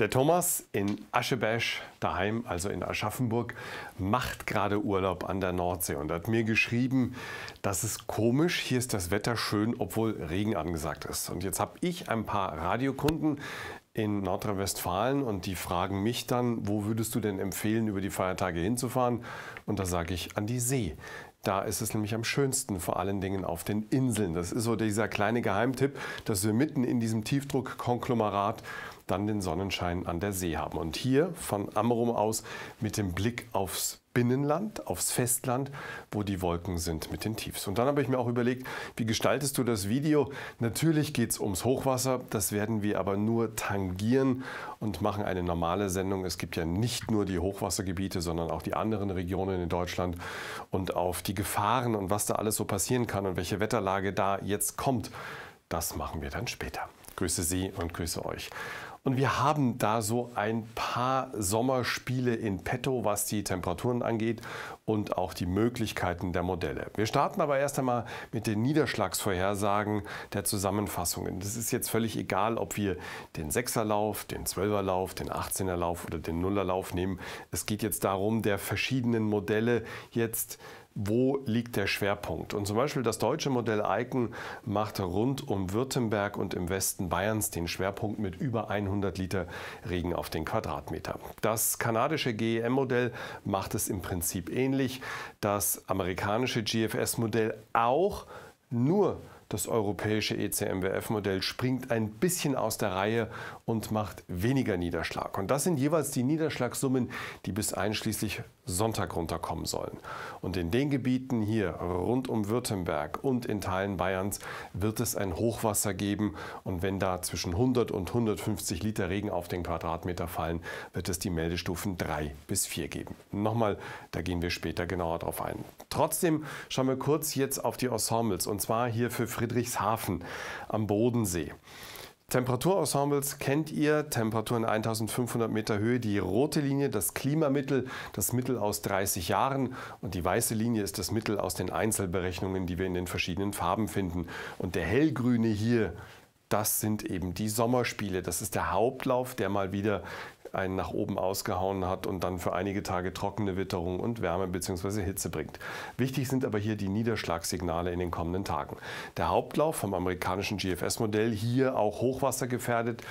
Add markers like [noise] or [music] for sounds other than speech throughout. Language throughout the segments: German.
Der Thomas in Aschebesch, daheim, also in Aschaffenburg, macht gerade Urlaub an der Nordsee und hat mir geschrieben, das ist komisch, hier ist das Wetter schön, obwohl Regen angesagt ist. Und jetzt habe ich ein paar Radiokunden in Nordrhein-Westfalen und die fragen mich dann, wo würdest du denn empfehlen, über die Feiertage hinzufahren? Und da sage ich an die See. Da ist es nämlich am schönsten, vor allen Dingen auf den Inseln. Das ist so dieser kleine Geheimtipp, dass wir mitten in diesem Tiefdruckkonglomerat dann den Sonnenschein an der See haben. Und hier von Amrum aus mit dem Blick aufs Binnenland, aufs Festland, wo die Wolken sind mit den Tiefs. Und dann habe ich mir auch überlegt, wie gestaltest du das Video? Natürlich geht es ums Hochwasser, das werden wir aber nur tangieren und machen eine normale Sendung. Es gibt ja nicht nur die Hochwassergebiete, sondern auch die anderen Regionen in Deutschland und auf die Gefahren und was da alles so passieren kann und welche Wetterlage da jetzt kommt. Das machen wir dann später. Grüße Sie und grüße euch. Und wir haben da so ein paar Sommerspiele in petto, was die Temperaturen angeht und auch die Möglichkeiten der Modelle. Wir starten aber erst einmal mit den Niederschlagsvorhersagen der Zusammenfassungen. Das ist jetzt völlig egal, ob wir den 6er Lauf, den 12er Lauf, den 18er Lauf oder den 0er Lauf nehmen. Es geht jetzt darum, der verschiedenen Modelle jetzt wo liegt der Schwerpunkt. Und zum Beispiel das deutsche Modell Icon macht rund um Württemberg und im Westen Bayerns den Schwerpunkt mit über 100 Liter Regen auf den Quadratmeter. Das kanadische GEM-Modell macht es im Prinzip ähnlich. Das amerikanische GFS-Modell auch nur das europäische ECMWF-Modell springt ein bisschen aus der Reihe und macht weniger Niederschlag. Und das sind jeweils die Niederschlagssummen, die bis einschließlich Sonntag runterkommen sollen. Und in den Gebieten hier rund um Württemberg und in Teilen Bayerns wird es ein Hochwasser geben. Und wenn da zwischen 100 und 150 Liter Regen auf den Quadratmeter fallen, wird es die Meldestufen 3 bis 4 geben. Nochmal, da gehen wir später genauer drauf ein. Trotzdem schauen wir kurz jetzt auf die Ensembles. Und zwar hier für Friedrichshafen am Bodensee. Temperaturensembles kennt ihr, Temperaturen 1500 Meter Höhe, die rote Linie, das Klimamittel, das Mittel aus 30 Jahren und die weiße Linie ist das Mittel aus den Einzelberechnungen, die wir in den verschiedenen Farben finden. Und der hellgrüne hier das sind eben die Sommerspiele. Das ist der Hauptlauf, der mal wieder einen nach oben ausgehauen hat und dann für einige Tage trockene Witterung und Wärme bzw. Hitze bringt. Wichtig sind aber hier die Niederschlagssignale in den kommenden Tagen. Der Hauptlauf vom amerikanischen GFS-Modell, hier auch hochwassergefährdet,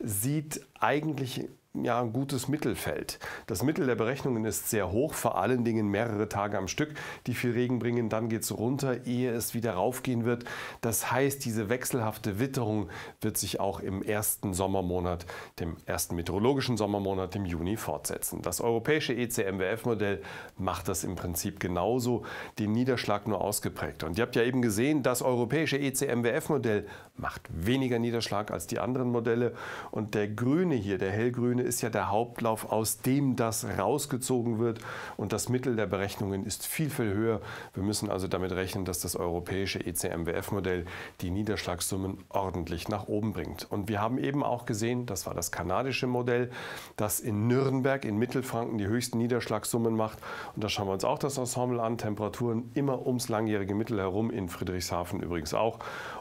sieht eigentlich ja, ein gutes Mittelfeld. Das Mittel der Berechnungen ist sehr hoch, vor allen Dingen mehrere Tage am Stück, die viel Regen bringen. Dann geht es runter, ehe es wieder raufgehen wird. Das heißt, diese wechselhafte Witterung wird sich auch im ersten Sommermonat, dem ersten meteorologischen Sommermonat, im Juni fortsetzen. Das europäische ECMWF-Modell macht das im Prinzip genauso, den Niederschlag nur ausgeprägt. Und ihr habt ja eben gesehen, das europäische ECMWF-Modell macht weniger Niederschlag als die anderen Modelle. Und der grüne hier, der hellgrüne, ist ja der Hauptlauf, aus dem das rausgezogen wird. Und das Mittel der Berechnungen ist viel, viel höher. Wir müssen also damit rechnen, dass das europäische ECMWF-Modell die Niederschlagssummen ordentlich nach oben bringt. Und wir haben eben auch gesehen, das war das kanadische Modell, das in Nürnberg in Mittelfranken die höchsten Niederschlagssummen macht. Und da schauen wir uns auch das Ensemble an. Temperaturen immer ums langjährige Mittel herum, in Friedrichshafen übrigens auch.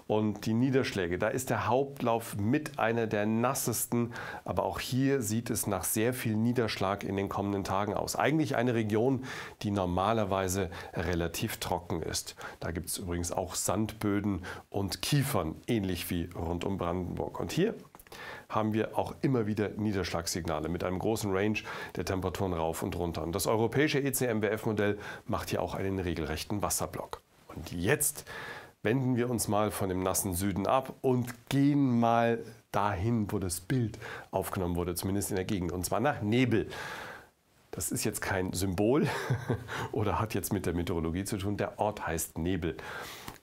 Und die Niederschläge, da ist der Hauptlauf mit einer der nassesten. Aber auch hier sieht es nach sehr viel Niederschlag in den kommenden Tagen aus. Eigentlich eine Region, die normalerweise relativ trocken ist. Da gibt es übrigens auch Sandböden und Kiefern, ähnlich wie rund um Brandenburg. Und hier haben wir auch immer wieder Niederschlagssignale mit einem großen Range der Temperaturen rauf und runter. Und das europäische ECMWF-Modell macht hier auch einen regelrechten Wasserblock. Und jetzt wenden wir uns mal von dem nassen Süden ab und gehen mal dahin, wo das Bild aufgenommen wurde, zumindest in der Gegend, und zwar nach Nebel. Das ist jetzt kein Symbol [laughs] oder hat jetzt mit der Meteorologie zu tun. Der Ort heißt Nebel.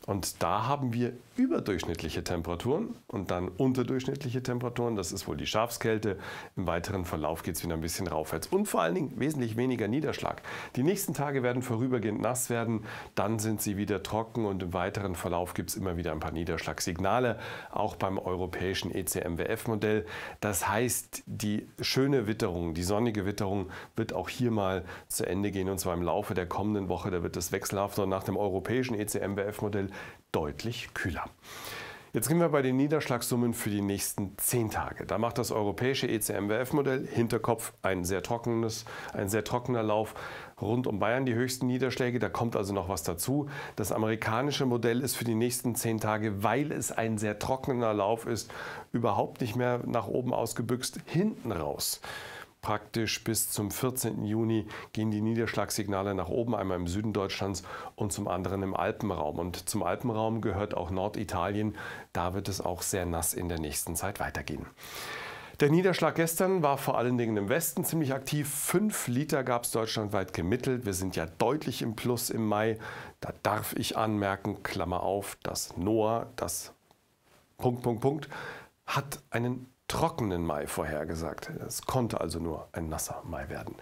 Und da haben wir überdurchschnittliche Temperaturen und dann unterdurchschnittliche Temperaturen. Das ist wohl die Schafskälte. Im weiteren Verlauf geht es wieder ein bisschen raufwärts. Und vor allen Dingen wesentlich weniger Niederschlag. Die nächsten Tage werden vorübergehend nass werden. Dann sind sie wieder trocken und im weiteren Verlauf gibt es immer wieder ein paar Niederschlagssignale. Auch beim europäischen ECMWF-Modell. Das heißt, die schöne Witterung, die sonnige Witterung wird auch hier mal zu Ende gehen. Und zwar im Laufe der kommenden Woche. Da wird es wechselhafter Und nach dem europäischen ECMWF-Modell deutlich kühler. Jetzt gehen wir bei den Niederschlagssummen für die nächsten zehn Tage. Da macht das europäische ECMWF-Modell Hinterkopf ein sehr, trockenes, ein sehr trockener Lauf. Rund um Bayern die höchsten Niederschläge, da kommt also noch was dazu. Das amerikanische Modell ist für die nächsten zehn Tage, weil es ein sehr trockener Lauf ist, überhaupt nicht mehr nach oben ausgebüxt, hinten raus praktisch bis zum 14. Juni gehen die Niederschlagssignale nach oben, einmal im Süden Deutschlands und zum anderen im Alpenraum. Und zum Alpenraum gehört auch Norditalien. Da wird es auch sehr nass in der nächsten Zeit weitergehen. Der Niederschlag gestern war vor allen Dingen im Westen ziemlich aktiv. Fünf Liter gab es deutschlandweit gemittelt. Wir sind ja deutlich im Plus im Mai. Da darf ich anmerken, Klammer auf, dass Noah, das Punkt, Punkt, Punkt, hat einen trockenen Mai vorhergesagt. Es konnte also nur ein nasser Mai werden.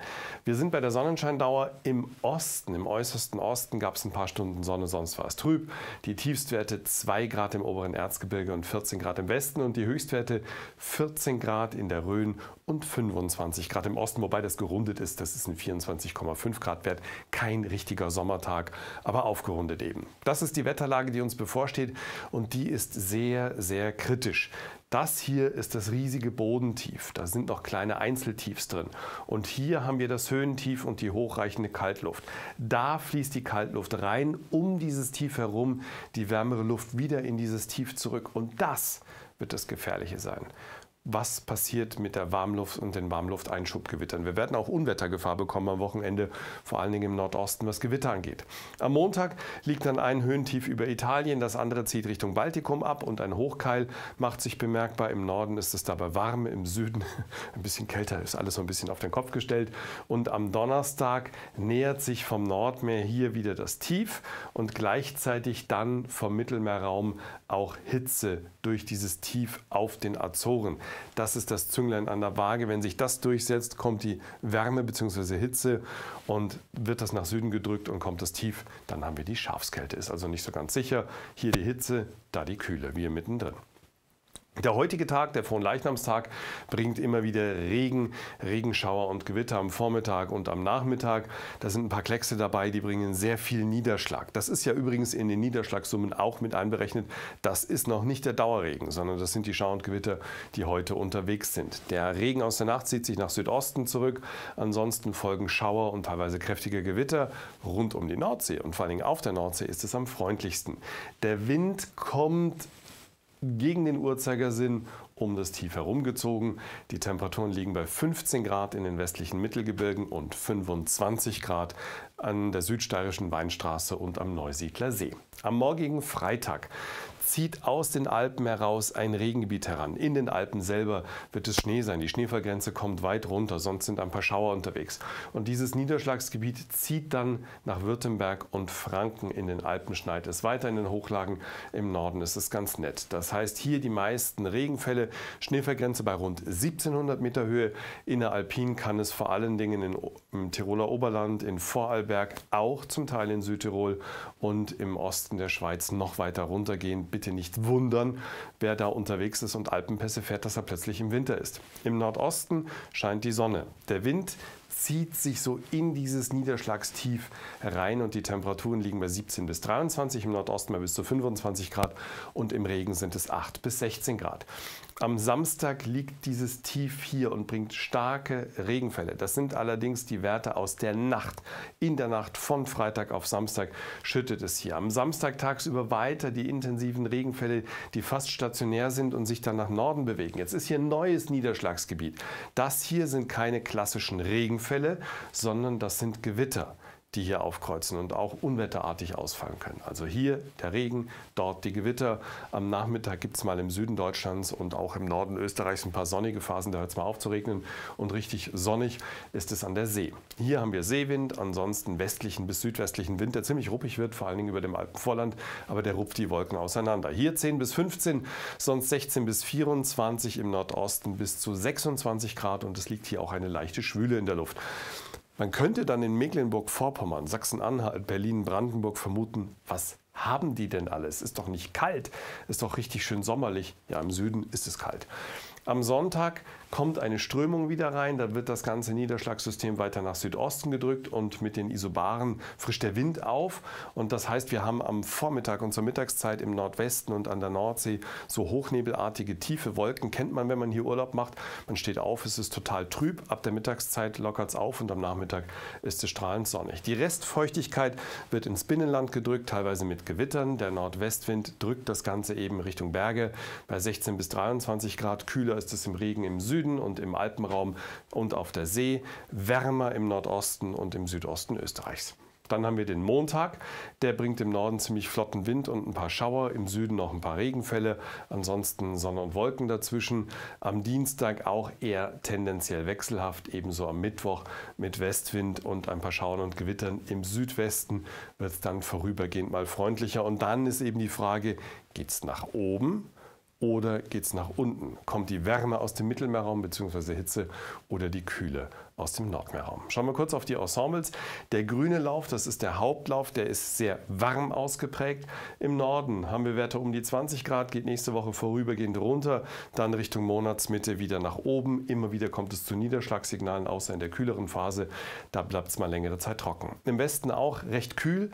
Wir sind bei der Sonnenscheindauer im Osten. Im äußersten Osten gab es ein paar Stunden Sonne, sonst war es trüb. Die Tiefstwerte 2 Grad im oberen Erzgebirge und 14 Grad im Westen und die Höchstwerte 14 Grad in der Rhön und 25 Grad im Osten, wobei das gerundet ist. Das ist ein 24,5 Grad Wert. Kein richtiger Sommertag, aber aufgerundet eben. Das ist die Wetterlage, die uns bevorsteht und die ist sehr, sehr kritisch. Das hier ist das riesige Bodentief. Da sind noch kleine Einzeltiefs drin. Und hier haben wir das Höhentief und die hochreichende Kaltluft. Da fließt die Kaltluft rein, um dieses Tief herum, die wärmere Luft wieder in dieses Tief zurück. Und das wird das Gefährliche sein was passiert mit der Warmluft und den Warmlufteinschubgewittern. Wir werden auch Unwettergefahr bekommen am Wochenende, vor allen Dingen im Nordosten, was Gewitter angeht. Am Montag liegt dann ein Höhentief über Italien, das andere zieht Richtung Baltikum ab und ein Hochkeil macht sich bemerkbar. Im Norden ist es dabei warm, im Süden [laughs] ein bisschen kälter, ist alles so ein bisschen auf den Kopf gestellt. Und am Donnerstag nähert sich vom Nordmeer hier wieder das Tief und gleichzeitig dann vom Mittelmeerraum auch Hitze durch dieses Tief auf den Azoren. Das ist das Zünglein an der Waage. Wenn sich das durchsetzt, kommt die Wärme bzw. Hitze und wird das nach Süden gedrückt und kommt das tief, dann haben wir die Schafskälte. Ist also nicht so ganz sicher. Hier die Hitze, da die Kühle. Wir mittendrin. Der heutige Tag, der Fronleichnamstag, bringt immer wieder Regen, Regenschauer und Gewitter am Vormittag und am Nachmittag. Da sind ein paar Kleckse dabei, die bringen sehr viel Niederschlag. Das ist ja übrigens in den Niederschlagssummen auch mit einberechnet. Das ist noch nicht der Dauerregen, sondern das sind die Schauer und Gewitter, die heute unterwegs sind. Der Regen aus der Nacht zieht sich nach Südosten zurück. Ansonsten folgen Schauer und teilweise kräftige Gewitter rund um die Nordsee. Und vor allem auf der Nordsee ist es am freundlichsten. Der Wind kommt gegen den Uhrzeigersinn um das Tief herumgezogen. Die Temperaturen liegen bei 15 Grad in den westlichen Mittelgebirgen und 25 Grad an der südsteirischen Weinstraße und am Neusiedler See. Am morgigen Freitag zieht aus den Alpen heraus ein Regengebiet heran. In den Alpen selber wird es Schnee sein. Die Schneefallgrenze kommt weit runter, sonst sind ein paar Schauer unterwegs. Und dieses Niederschlagsgebiet zieht dann nach Württemberg und Franken. In den Alpen schneit es weiter, in den Hochlagen im Norden ist es ganz nett. Das heißt, hier die meisten Regenfälle, Schneefallgrenze bei rund 1700 Meter Höhe. Inneralpin kann es vor allen Dingen im Tiroler Oberland, in Vorarlberg, baden auch zum Teil in Südtirol und im Osten der Schweiz noch weiter runtergehen. Bitte nicht wundern, wer da unterwegs ist und Alpenpässe fährt, dass er plötzlich im Winter ist. Im Nordosten scheint die Sonne. Der Wind zieht sich so in dieses Niederschlagstief rein und die Temperaturen liegen bei 17 bis 23, im Nordosten bei bis zu 25 Grad und im Regen sind es 8 bis 16 Grad. Am Samstag liegt dieses Tief hier und bringt starke Regenfälle. Das sind allerdings die Werte aus der Nacht. In der Nacht von Freitag auf Samstag schüttet es hier. Am Samstag tagsüber weiter die intensiven Regenfälle, die fast stationär sind und sich dann nach Norden bewegen. Jetzt ist hier ein neues Niederschlagsgebiet. Das hier sind keine klassischen Regenfälle. Zufälle, sondern das sind Gewitter die hier aufkreuzen und auch unwetterartig ausfallen können. Also hier der Regen, dort die Gewitter. Am Nachmittag gibt es mal im Süden Deutschlands und auch im Norden Österreichs ein paar sonnige Phasen, da hört es mal auf zu regnen. Und richtig sonnig ist es an der See. Hier haben wir Seewind, ansonsten westlichen bis südwestlichen Wind, der ziemlich ruppig wird, vor allen Dingen über dem Alpenvorland, aber der rupft die Wolken auseinander. Hier 10 bis 15, sonst 16 bis 24 im Nordosten bis zu 26 Grad und es liegt hier auch eine leichte Schwüle in der Luft. Man könnte dann in Mecklenburg-Vorpommern, Sachsen-Anhalt, Berlin, Brandenburg vermuten, was haben die denn alles? Ist doch nicht kalt, ist doch richtig schön sommerlich. Ja, im Süden ist es kalt. Am Sonntag kommt eine Strömung wieder rein, dann wird das ganze Niederschlagssystem weiter nach Südosten gedrückt und mit den Isobaren frischt der Wind auf. Und das heißt, wir haben am Vormittag und zur Mittagszeit im Nordwesten und an der Nordsee so hochnebelartige, tiefe Wolken. Kennt man, wenn man hier Urlaub macht. Man steht auf, es ist total trüb. Ab der Mittagszeit lockert es auf und am Nachmittag ist es strahlend sonnig. Die Restfeuchtigkeit wird ins Binnenland gedrückt, teilweise mit Gewittern. Der Nordwestwind drückt das Ganze eben Richtung Berge. Bei 16 bis 23 Grad kühler ist es im Regen im Süden. Süden und im Alpenraum und auf der See, wärmer im Nordosten und im Südosten Österreichs. Dann haben wir den Montag. Der bringt im Norden ziemlich flotten Wind und ein paar Schauer, im Süden noch ein paar Regenfälle. Ansonsten Sonne und Wolken dazwischen. Am Dienstag auch eher tendenziell wechselhaft, ebenso am Mittwoch mit Westwind und ein paar Schauern und Gewittern. Im Südwesten wird es dann vorübergehend mal freundlicher. Und dann ist eben die Frage, geht es nach oben? oder geht es nach unten? Kommt die Wärme aus dem Mittelmeerraum bzw. Hitze oder die Kühle aus dem Nordmeerraum? Schauen wir kurz auf die Ensembles. Der grüne Lauf, das ist der Hauptlauf, der ist sehr warm ausgeprägt. Im Norden haben wir Werte um die 20 Grad, geht nächste Woche vorübergehend runter, dann Richtung Monatsmitte wieder nach oben. Immer wieder kommt es zu Niederschlagssignalen, außer in der kühleren Phase. Da bleibt es mal längere Zeit trocken. Im Westen auch recht kühl.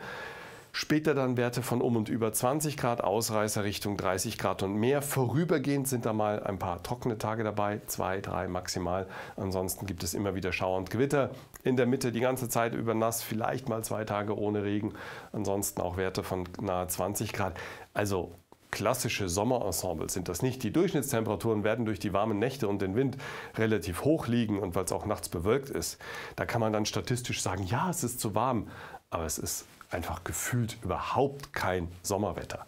Später dann Werte von um und über 20 Grad, Ausreißer Richtung 30 Grad und mehr. Vorübergehend sind da mal ein paar trockene Tage dabei, zwei, drei maximal. Ansonsten gibt es immer wieder Schauer und Gewitter. In der Mitte die ganze Zeit über nass, vielleicht mal zwei Tage ohne Regen. Ansonsten auch Werte von nahe 20 Grad. Also klassische Sommerensembles sind das nicht. Die Durchschnittstemperaturen werden durch die warmen Nächte und den Wind relativ hoch liegen und weil es auch nachts bewölkt ist. Da kann man dann statistisch sagen, ja, es ist zu warm, aber es ist einfach gefühlt überhaupt kein Sommerwetter.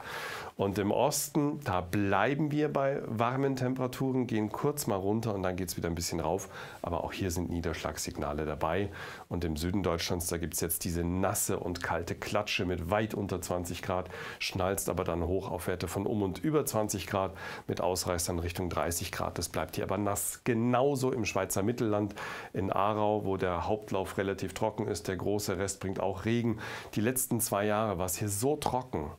Und im Osten, da bleiben wir bei warmen Temperaturen, gehen kurz mal runter und dann geht es wieder ein bisschen rauf. Aber auch hier sind Niederschlagssignale dabei. Und im Süden Deutschlands, da gibt es jetzt diese nasse und kalte Klatsche mit weit unter 20 Grad, schnalzt aber dann hoch auf Werte von um und über 20 Grad mit Ausreißern Richtung 30 Grad. Das bleibt hier aber nass. Genauso im Schweizer Mittelland, in Aarau, wo der Hauptlauf relativ trocken ist. Der große Rest bringt auch Regen. Die letzten zwei Jahre war es hier so trocken.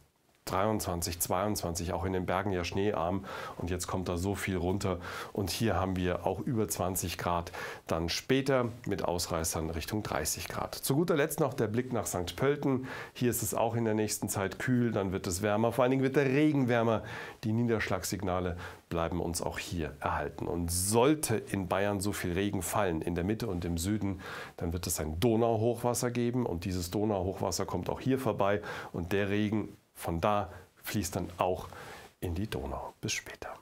23, 22, auch in den Bergen ja schneearm. Und jetzt kommt da so viel runter. Und hier haben wir auch über 20 Grad. Dann später mit Ausreißern Richtung 30 Grad. Zu guter Letzt noch der Blick nach St. Pölten. Hier ist es auch in der nächsten Zeit kühl, dann wird es wärmer. Vor allen Dingen wird der Regen wärmer. Die Niederschlagssignale bleiben uns auch hier erhalten. Und sollte in Bayern so viel Regen fallen, in der Mitte und im Süden, dann wird es ein Donauhochwasser geben. Und dieses Donauhochwasser kommt auch hier vorbei. Und der Regen von da fließt dann auch in die Donau. Bis später.